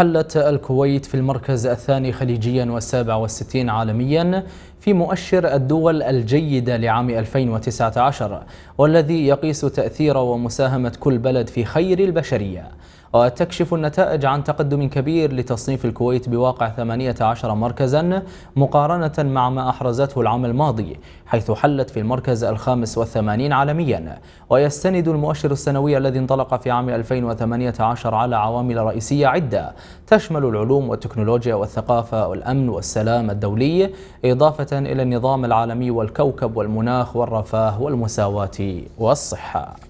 حلت الكويت في المركز الثاني خليجيا والسابع والستين عالميا في مؤشر الدول الجيدة لعام 2019 والذي يقيس تأثير ومساهمة كل بلد في خير البشرية وتكشف النتائج عن تقدم كبير لتصنيف الكويت بواقع 18 مركزا مقارنة مع ما أحرزته العام الماضي حيث حلت في المركز الخامس والثمانين عالميا ويستند المؤشر السنوي الذي انطلق في عام 2018 على عوامل رئيسية عدة تشمل العلوم والتكنولوجيا والثقافة والأمن والسلام الدولي إضافة إلى النظام العالمي والكوكب والمناخ والرفاه والمساواة والصحة